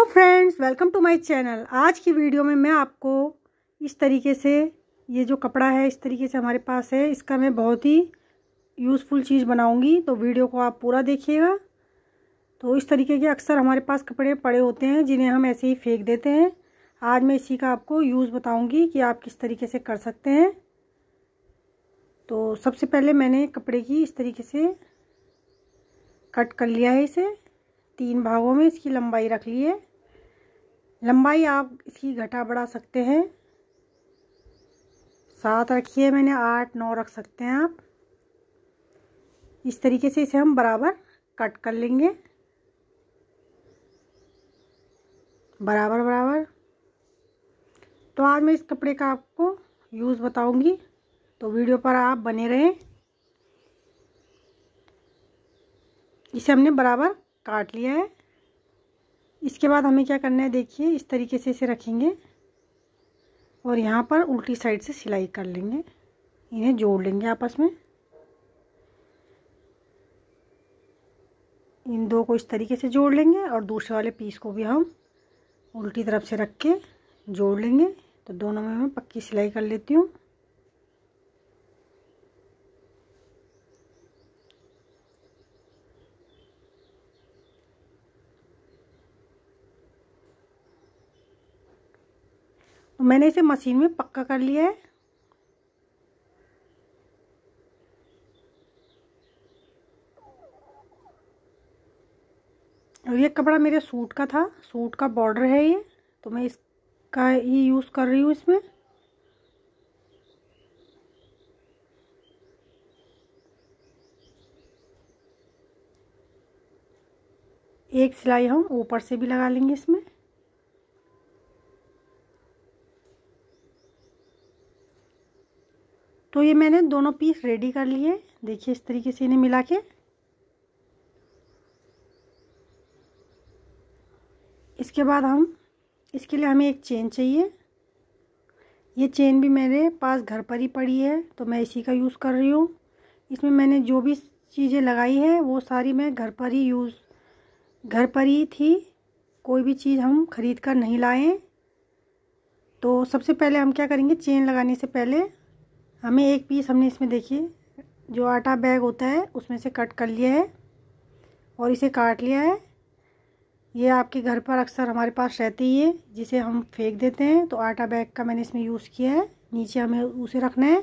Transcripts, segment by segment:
hello friends welcome to my channel आज की video में मैं आपको इस तरीके से ये जो कपड़ा है इस तरीके से हमारे पास है इसका मैं बहुत ही यूज़फुल चीज़ बनाऊंगी तो वीडियो को आप पूरा देखिएगा तो इस तरीके के अक्सर हमारे पास कपड़े पड़े होते हैं जिन्हें हम ऐसे ही फेंक देते हैं आज मैं इसी का आपको यूज़ बताऊँगी कि आप किस तरीके से कर सकते हैं तो सबसे पहले मैंने कपड़े की इस तरीके से कट कर लिया है इसे तीन भागों में इसकी लंबाई रख ली है लंबाई आप इसकी घटा बढ़ा सकते हैं सात रखी है मैंने आठ नौ रख सकते हैं आप इस तरीके से इसे हम बराबर कट कर लेंगे बराबर बराबर तो आज मैं इस कपड़े का आपको यूज़ बताऊंगी तो वीडियो पर आप बने रहें इसे हमने बराबर काट लिया है इसके बाद हमें क्या करना है देखिए इस तरीके से इसे रखेंगे और यहाँ पर उल्टी साइड से सिलाई कर लेंगे इन्हें जोड़ लेंगे आपस में इन दो को इस तरीके से जोड़ लेंगे और दूसरे वाले पीस को भी हम उल्टी तरफ से रख के जोड़ लेंगे तो दोनों में मैं पक्की सिलाई कर लेती हूँ तो मैंने इसे मशीन में पक्का कर लिया है और ये कपड़ा मेरे सूट का था सूट का बॉर्डर है ये तो मैं इसका ही यूज़ कर रही हूँ इसमें एक सिलाई हम ऊपर से भी लगा लेंगे इसमें तो ये मैंने दोनों पीस रेडी कर लिए देखिए इस तरीके से इन्हें मिला के इसके बाद हम इसके लिए हमें एक चेन चाहिए ये चेन भी मेरे पास घर पर ही पड़ी है तो मैं इसी का यूज़ कर रही हूँ इसमें मैंने जो भी चीज़ें लगाई है वो सारी मैं घर पर ही यूज़ घर पर ही थी कोई भी चीज़ हम ख़रीद कर नहीं लाएँ तो सबसे पहले हम क्या करेंगे चेन लगाने से पहले हमें एक पीस हमने इसमें देखिए जो आटा बैग होता है उसमें से कट कर लिया है और इसे काट लिया है ये आपके घर पर अक्सर हमारे पास रहती ही है जिसे हम फेंक देते हैं तो आटा बैग का मैंने इसमें यूज़ किया है नीचे हमें उसे रखना है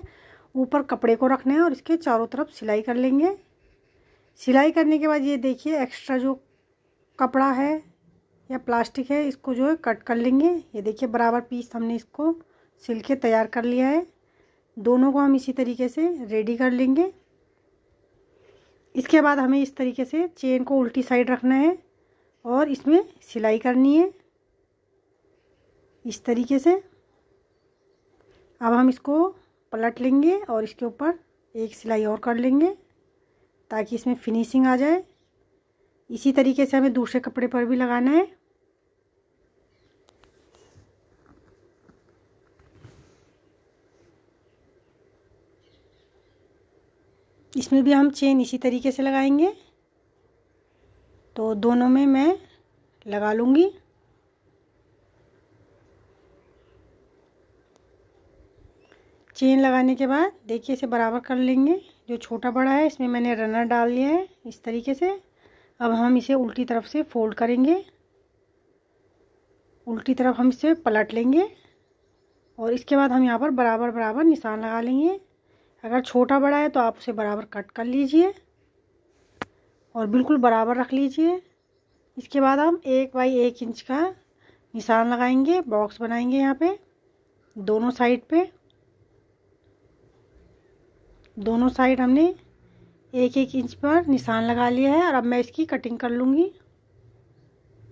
ऊपर कपड़े को रखना है और इसके चारों तरफ सिलाई कर लेंगे सिलाई करने के बाद ये देखिए एक्स्ट्रा जो कपड़ा है या प्लास्टिक है इसको जो है कट कर लेंगे ये देखिए बराबर पीस हमने इसको सिल के तैयार कर लिया है दोनों को हम इसी तरीके से रेडी कर लेंगे इसके बाद हमें इस तरीके से चेन को उल्टी साइड रखना है और इसमें सिलाई करनी है इस तरीके से अब हम इसको पलट लेंगे और इसके ऊपर एक सिलाई और कर लेंगे ताकि इसमें फिनिशिंग आ जाए इसी तरीके से हमें दूसरे कपड़े पर भी लगाना है इसमें भी हम चेन इसी तरीके से लगाएंगे तो दोनों में मैं लगा लूँगी चेन लगाने के बाद देखिए इसे बराबर कर लेंगे जो छोटा बड़ा है इसमें मैंने रनर डाल लिया है इस तरीके से अब हम इसे उल्टी तरफ से फोल्ड करेंगे उल्टी तरफ हम इसे पलट लेंगे और इसके बाद हम यहाँ पर बराबर बराबर निशान लगा लेंगे अगर छोटा बड़ा है तो आप उसे बराबर कट कर लीजिए और बिल्कुल बराबर रख लीजिए इसके बाद हम एक बाई एक इंच का निशान लगाएंगे बॉक्स बनाएंगे यहाँ पे दोनों साइड पे दोनों साइड हमने एक एक इंच पर निशान लगा लिया है और अब मैं इसकी कटिंग कर लूँगी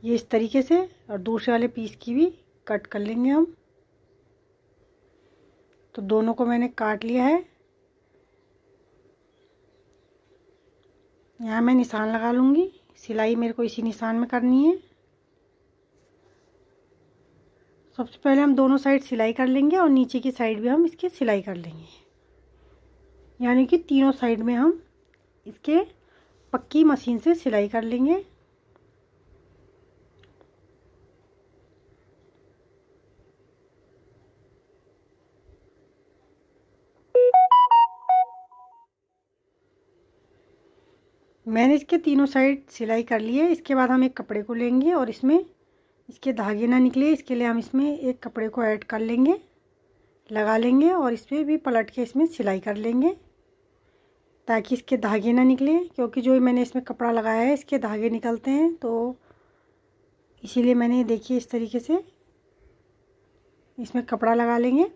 ये इस तरीके से और दूसरे वाले पीस की भी कट कर लेंगे हम तो दोनों को मैंने काट लिया है यहाँ मैं निशान लगा लूँगी सिलाई मेरे को इसी निशान में करनी है सबसे पहले हम दोनों साइड सिलाई कर लेंगे और नीचे की साइड भी हम इसके सिलाई कर लेंगे यानी कि तीनों साइड में हम इसके पक्की मशीन से सिलाई कर लेंगे मैंने इसके तीनों साइड सिलाई कर लिए इसके बाद हम एक कपड़े को लेंगे और इसमें इसके धागे ना निकले इसके लिए हम इसमें एक कपड़े को ऐड कर लेंगे लगा लेंगे और इस पर भी पलट के इसमें सिलाई कर लेंगे ताकि इसके धागे ना निकले क्योंकि जो मैंने इसमें कपड़ा लगाया है इसके धागे निकलते हैं तो इसीलिए मैंने देखिए इस तरीके से इसमें कपड़ा लगा लेंगे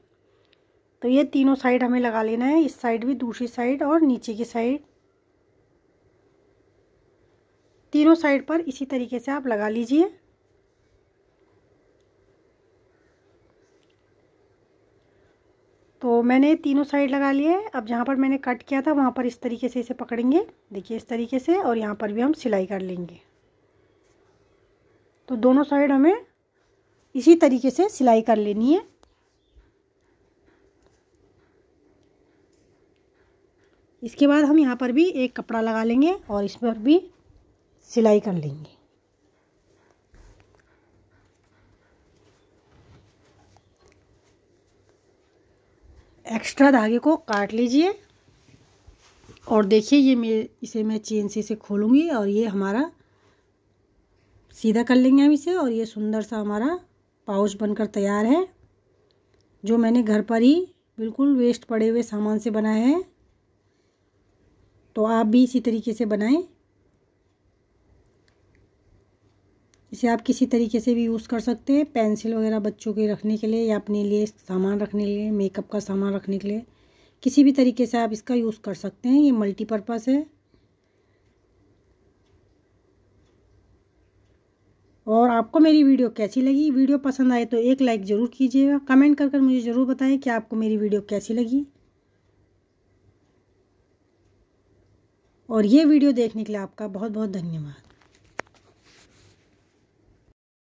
तो ये तीनों साइड हमें लगा लेना है इस साइड भी दूसरी साइड और नीचे की साइड तीनों साइड पर इसी तरीके से आप लगा लीजिए तो मैंने तीनों साइड लगा लिए अब जहाँ पर मैंने कट किया था वहाँ पर इस तरीके से इसे पकड़ेंगे देखिए इस तरीके से और यहाँ पर भी हम सिलाई कर लेंगे तो दोनों साइड हमें इसी तरीके से सिलाई कर लेनी है इसके बाद हम यहाँ पर भी एक कपड़ा लगा लेंगे और इस पर भी सिलाई कर लेंगे एक्स्ट्रा धागे को काट लीजिए और देखिए ये मैं इसे मैं चेन से इसे खोलूँगी और ये हमारा सीधा कर लेंगे हम इसे और ये सुंदर सा हमारा पाउच बनकर तैयार है जो मैंने घर पर ही बिल्कुल वेस्ट पड़े हुए सामान से बनाया है तो आप भी इसी तरीके से बनाएं इसे आप किसी तरीके से भी यूज़ कर सकते हैं पेंसिल वगैरह बच्चों के रखने के लिए या अपने लिए सामान रखने के लिए मेकअप का सामान रखने के लिए किसी भी तरीके से आप इसका यूज़ कर सकते हैं ये मल्टीपर्पज़ है और आपको मेरी वीडियो कैसी लगी वीडियो पसंद आए तो एक लाइक ज़रूर कीजिएगा कमेंट कर कर मुझे ज़रूर बताएं कि आपको मेरी वीडियो कैसी लगी और ये वीडियो देखने के लिए आपका बहुत बहुत धन्यवाद